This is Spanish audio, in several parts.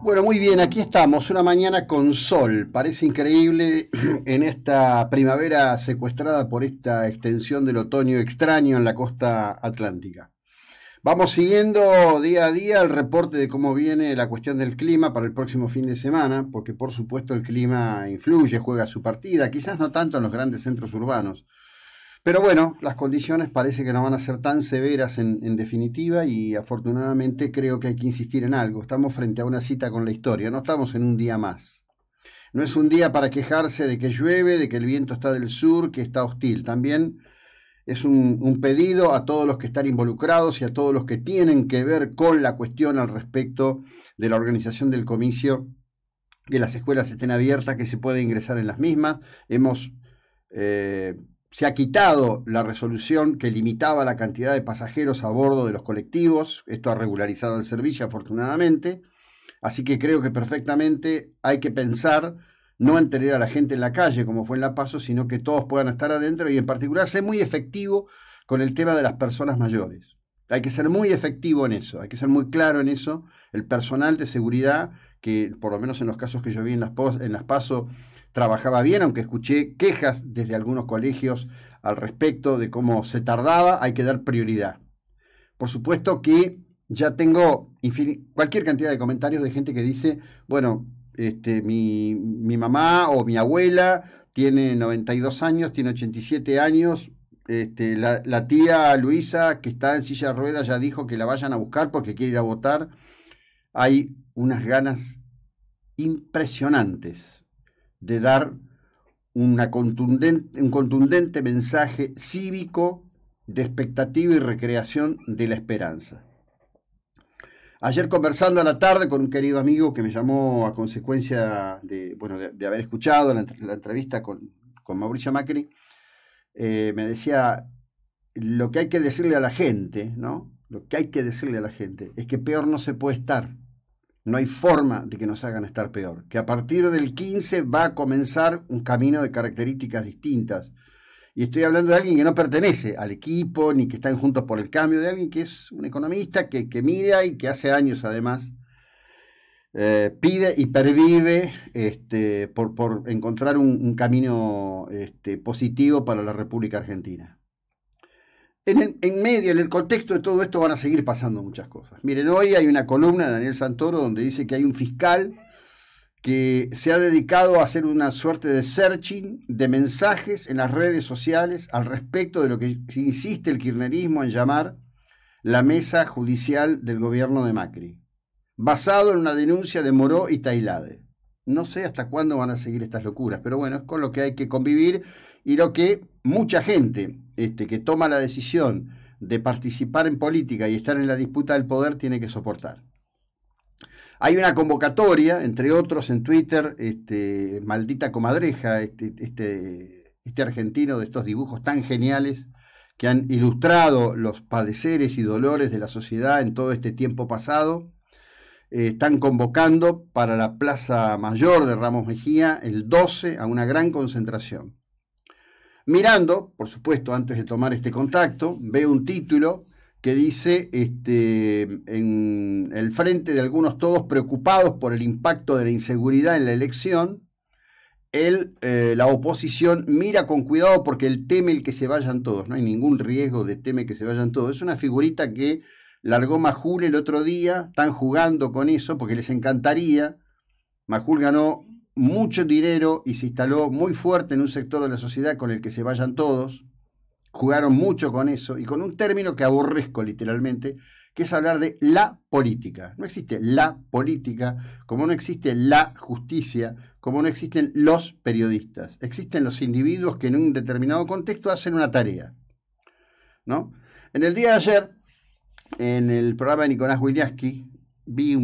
Bueno, muy bien, aquí estamos, una mañana con sol. Parece increíble en esta primavera secuestrada por esta extensión del otoño extraño en la costa atlántica. Vamos siguiendo día a día el reporte de cómo viene la cuestión del clima para el próximo fin de semana, porque por supuesto el clima influye, juega su partida, quizás no tanto en los grandes centros urbanos, pero bueno, las condiciones parece que no van a ser tan severas en, definitiva y afortunadamente creo que hay que insistir en algo. Estamos frente a una cita con la historia, no estamos en un día más. No es un día para quejarse de que llueve, de que el viento está del sur, que está hostil. También es un, pedido a todos los que están involucrados y a todos los que tienen que ver con la cuestión al respecto de la organización del comicio, que las escuelas estén abiertas, que se pueda ingresar en las mismas. Hemos... Eh, se ha quitado la resolución que limitaba la cantidad de pasajeros a bordo de los colectivos. Esto ha regularizado el servicio, afortunadamente. Así que creo que perfectamente hay que pensar no en tener a la gente en la calle, como fue en La Paso, sino que todos puedan estar adentro y en particular ser muy efectivo con el tema de las personas mayores. Hay que ser muy efectivo en eso, hay que ser muy claro en eso. El personal de seguridad, que por lo menos en los casos que yo vi en las, en las PASO, trabajaba bien, aunque escuché quejas desde algunos colegios al respecto de cómo se tardaba, hay que dar prioridad. Por supuesto que ya tengo cualquier cantidad de comentarios de gente que dice, bueno, este, mi, mamá o mi abuela tiene 92 años, tiene 87 años, este, la, la, tía Luisa, que está en silla de ruedas, ya dijo que la vayan a buscar porque quiere ir a votar. Hay unas ganas impresionantes de dar una contundente, un contundente mensaje cívico de expectativa y recreación de la esperanza. Ayer conversando a la tarde con un querido amigo que me llamó a consecuencia de, haber escuchado la, entrevista con, Mauricio Macri, eh, me decía, lo que hay que decirle a la gente, ¿no? Lo que hay que decirle a la gente es que peor no se puede estar. No hay forma de que nos hagan estar peor. Que a partir del 15 va a comenzar un camino de características distintas. Y estoy hablando de alguien que no pertenece al equipo, ni que están juntos por el cambio, de alguien que es un economista que, mide mira y que hace años además eh, pide y pervive este, por, encontrar un, camino este, positivo para la República Argentina en, medio, en el contexto de todo esto van a seguir pasando muchas cosas. Miren, hoy hay una columna de Daniel Santoro donde dice que hay un fiscal que se ha dedicado a hacer una suerte de searching de mensajes en las redes sociales al respecto de lo que insiste el kirchnerismo en llamar la mesa judicial del gobierno de Macri, basado en una denuncia de Moró y Tailade. No sé hasta cuándo van a seguir estas locuras, pero bueno, es con lo que hay que convivir y lo que mucha gente este, que toma la decisión de participar en política y estar en la disputa del poder tiene que soportar. Hay una convocatoria, entre otros, en Twitter, este, maldita comadreja, este, este, este argentino de estos dibujos tan geniales que han ilustrado los padeceres y dolores de la sociedad en todo este tiempo pasado. Eh, están convocando para la Plaza Mayor de Ramos Mejía el 12 a una gran concentración. Mirando, por supuesto, antes de tomar este contacto, veo un título que dice este, en el frente de algunos todos preocupados por el impacto de la inseguridad en la elección, el eh, la oposición mira con cuidado porque él teme el que se vayan todos, no hay ningún riesgo de teme que se vayan todos. Es una figurita que largó Majul el otro día, están jugando con eso porque les encantaría. Majul ganó mucho dinero y se instaló muy fuerte en un sector de la sociedad con el que se vayan todos. Jugaron mucho con eso y con un término que aborrezco literalmente, que es hablar de la política. No existe la política, como no existe la justicia, como no existen los periodistas. Existen los individuos que en un determinado contexto hacen una tarea. ¿no? En el día de ayer, en el programa de Nicolás Wiliaski, vi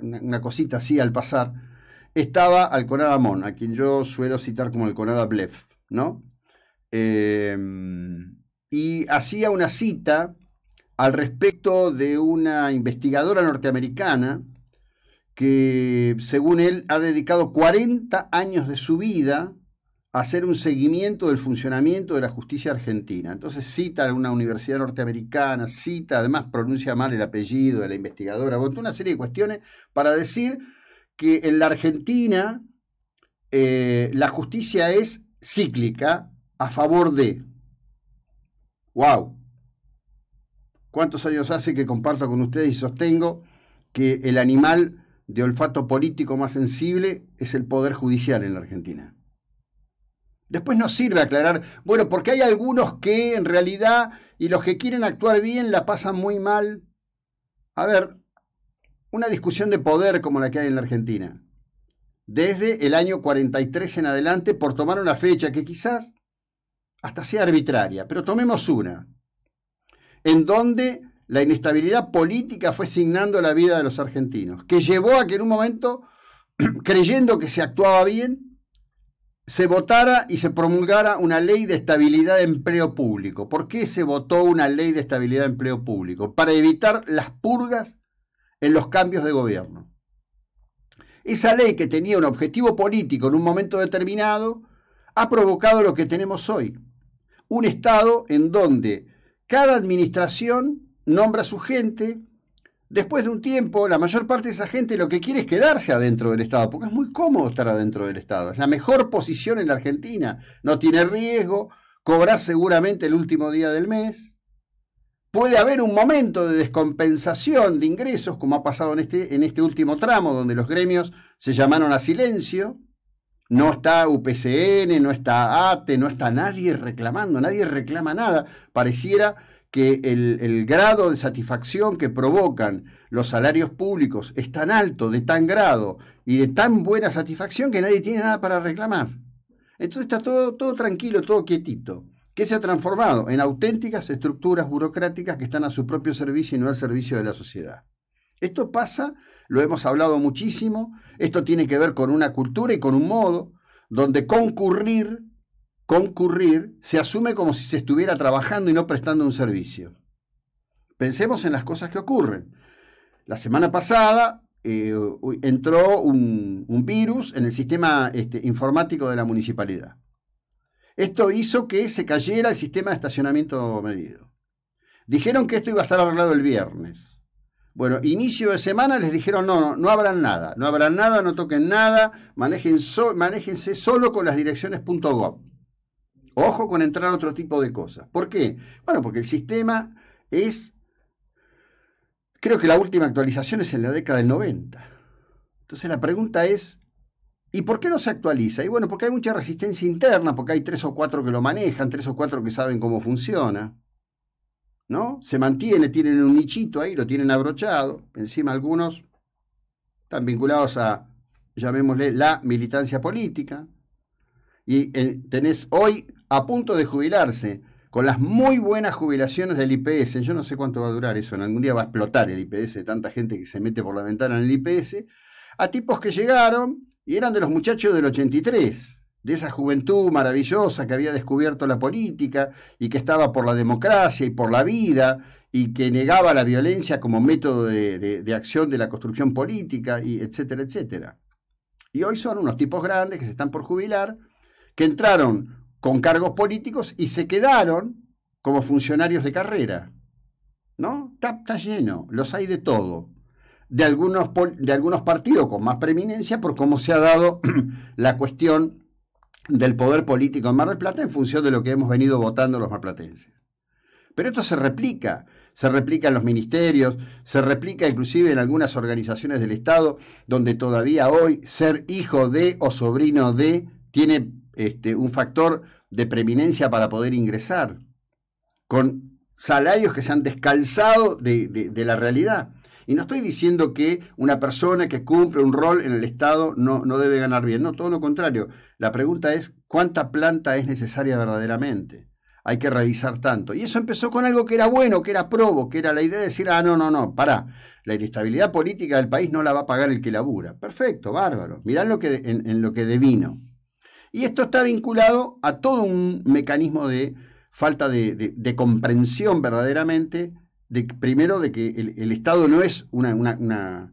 una cosita así al pasar estaba Alconada Mon, a quien yo suelo citar como Alconada Bleff, ¿no? Em, y hacía una cita al respecto de una investigadora norteamericana que, según él, ha dedicado 40 años de su vida a hacer un seguimiento del funcionamiento de la justicia argentina. Entonces cita a una universidad norteamericana, cita, además pronuncia mal el apellido de la investigadora, votó una serie de cuestiones para decir que en la Argentina eh, la justicia es cíclica a favor de. ¡Wow! ¿Cuántos años hace que comparto con ustedes y sostengo que el animal de olfato político más sensible es el poder judicial en la Argentina? Después nos sirve aclarar, bueno, porque hay algunos que en realidad y los que quieren actuar bien la pasan muy mal. A ver, una discusión de poder como la que hay en la Argentina, desde el año 43 en adelante, por tomar una fecha que quizás hasta sea arbitraria, pero tomemos una, en donde la inestabilidad política fue signando la vida de los argentinos, que llevó a que en un momento, creyendo que se actuaba bien, se votara y se promulgara una ley de estabilidad de empleo público. ¿Por qué se votó una ley de estabilidad de empleo público? Para evitar las purgas en los cambios de gobierno. Esa ley que tenía un objetivo político en un momento determinado ha provocado lo que tenemos hoy, un Estado en donde cada administración nombra a su gente, después de un tiempo la mayor parte de esa gente lo que quiere es quedarse adentro del Estado, porque es muy cómodo estar adentro del Estado, es la mejor posición en la Argentina, no tiene riesgo, cobrás seguramente el último día del mes, Puede haber un momento de descompensación de ingresos, como ha pasado en este, en este último tramo, donde los gremios se llamaron a silencio. No está UPCN, no está ATE, no está nadie reclamando, nadie reclama nada. Pareciera que el, grado de satisfacción que provocan los salarios públicos es tan alto, de tan grado y de tan buena satisfacción que nadie tiene nada para reclamar. Entonces está todo, todo tranquilo, todo quietito. Y se ha transformado en auténticas estructuras burocráticas que están a su propio servicio y no al servicio de la sociedad. Esto pasa, lo hemos hablado muchísimo, esto tiene que ver con una cultura y con un modo donde concurrir, concurrir, se asume como si se estuviera trabajando y no prestando un servicio. Pensemos en las cosas que ocurren. La semana pasada eh, entró un, virus en el sistema este, informático de la municipalidad. Esto hizo que se cayera el sistema de estacionamiento medido. Dijeron que esto iba a estar arreglado el viernes. Bueno, inicio de semana les dijeron, no, no, no nada, no habrá nada, no toquen nada, manejen manéjense solo con las direcciones .gov. Ojo con entrar a otro tipo de cosas. ¿Por qué? Bueno, porque el sistema es, creo que la última actualización es en la década del 90. Entonces la pregunta es, ¿Y por qué no se actualiza? Y bueno, porque hay mucha resistencia interna, porque hay tres o cuatro que lo manejan, tres o cuatro que saben cómo funciona. ¿No? Se mantiene, tienen un nichito ahí, lo tienen abrochado. Encima algunos están vinculados a, llamémosle, la militancia política. Y eh, tenés hoy a punto de jubilarse, con las muy buenas jubilaciones del IPS. Yo no sé cuánto va a durar eso, en algún día va a explotar el IPS, tanta gente que se mete por la ventana en el IPS. A tipos que llegaron, y eran de los muchachos del 83, de esa juventud maravillosa que había descubierto la política y que estaba por la democracia y por la vida y que negaba la violencia como método de, acción de la construcción política, y etcétera, etcétera. Y hoy son unos tipos grandes que se están por jubilar, que entraron con cargos políticos y se quedaron como funcionarios de carrera. ¿No? está lleno, los hay de todo de algunos, de algunos partidos con más preeminencia por cómo se ha dado la cuestión del poder político en Mar del Plata en función de lo que hemos venido votando los marplatenses. Pero esto se replica, se replica en los ministerios, se replica inclusive en algunas organizaciones del Estado, donde todavía hoy ser hijo de o sobrino de tiene este, un factor de preeminencia para poder ingresar, con salarios que se han descalzado de la realidad. Y no estoy diciendo que una persona que cumple un rol en el Estado no, no debe ganar bien, no, todo lo contrario. La pregunta es cuánta planta es necesaria verdaderamente. Hay que revisar tanto. Y eso empezó con algo que era bueno, que era probo, que era la idea de decir, ah, no, no, no, pará, la inestabilidad política del país no la va a pagar el que labura. Perfecto, bárbaro. Mirá lo que, en, lo que devino. Y esto está vinculado a todo un mecanismo de falta de, de comprensión verdaderamente primero de que el, Estado no es una,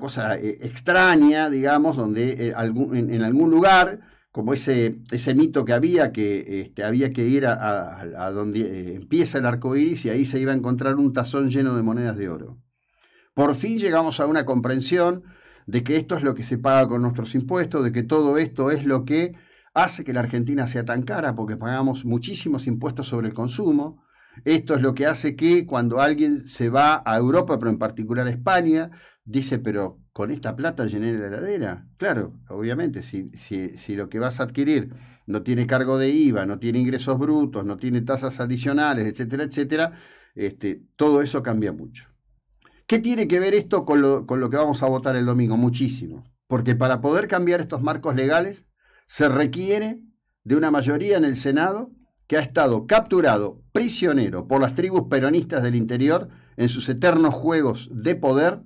cosa eh, extraña, digamos, donde eh, en, algún lugar, como ese, ese mito que había, que este, había que ir a, a donde eh, empieza el arco iris y ahí se iba a encontrar un tazón lleno de monedas de oro. Por fin llegamos a una comprensión de que esto es lo que se paga con nuestros impuestos, de que todo esto es lo que hace que la Argentina sea tan cara, porque pagamos muchísimos impuestos sobre el consumo, esto es lo que hace que cuando alguien se va a Europa, pero en particular a España, dice, pero con esta plata llené la heladera. Claro, obviamente, si, lo que vas a adquirir no tiene cargo de IVA, no tiene ingresos brutos, no tiene tasas adicionales, etcétera, etcétera, este, todo eso cambia mucho. ¿Qué tiene que ver esto con lo que vamos a votar el domingo? Muchísimo. Porque para poder cambiar estos marcos legales se requiere de una mayoría en el Senado que ha estado capturado, prisionero por las tribus peronistas del interior en sus eternos juegos de poder,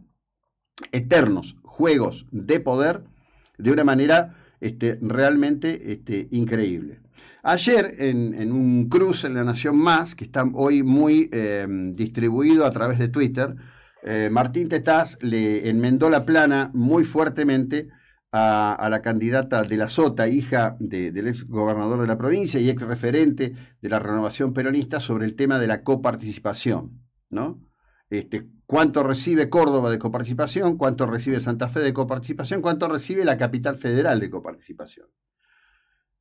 eternos juegos de poder, de una manera este, realmente este, increíble. Ayer en, un cruce en La Nación Más, que está hoy muy em, distribuido a través de Twitter, eh, Martín Tetaz le enmendó la plana muy fuertemente a, la candidata de la Sota, hija del ex gobernador de la provincia y ex referente de la renovación peronista, sobre el tema de la coparticipación, ¿no? Este, cuánto recibe Córdoba de coparticipación, cuánto recibe Santa Fe de coparticipación, cuánto recibe la capital federal de coparticipación.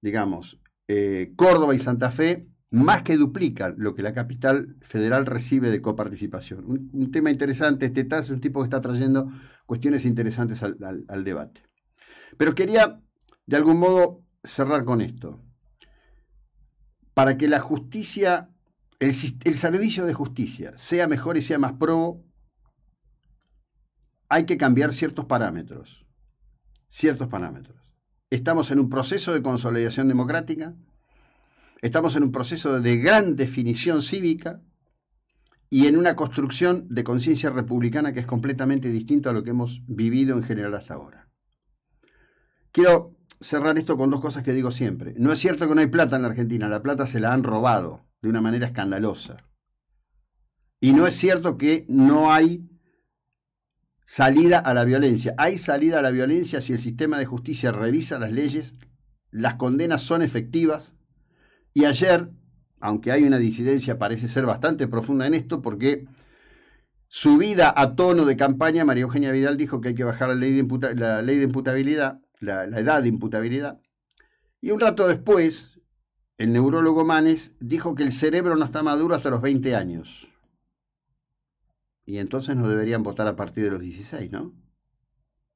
Digamos, eh, Córdoba y Santa Fe más que duplican lo que la capital federal recibe de coparticipación. Un, tema interesante, este TAS es un tipo que está trayendo cuestiones interesantes al debate. Pero quería, de algún modo, cerrar con esto. Para que la justicia, el, servicio de justicia sea mejor y sea más pro, hay que cambiar ciertos parámetros. Ciertos parámetros. Estamos en un proceso de consolidación democrática, estamos en un proceso de gran definición cívica y en una construcción de conciencia republicana que es completamente distinta a lo que hemos vivido en general hasta ahora. Quiero cerrar esto con dos cosas que digo siempre. No es cierto que no hay plata en la Argentina, la plata se la han robado de una manera escandalosa. Y no es cierto que no hay salida a la violencia. Hay salida a la violencia si el sistema de justicia revisa las leyes, las condenas son efectivas. Y ayer, aunque hay una disidencia, parece ser bastante profunda en esto, porque subida a tono de campaña, María Eugenia Vidal dijo que hay que bajar la ley de, la ley de imputabilidad la, edad de imputabilidad. Y un rato después, el neurólogo Manes dijo que el cerebro no está maduro hasta los 20 años. Y entonces no deberían votar a partir de los 16, ¿no?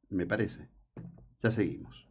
Me parece. Ya seguimos.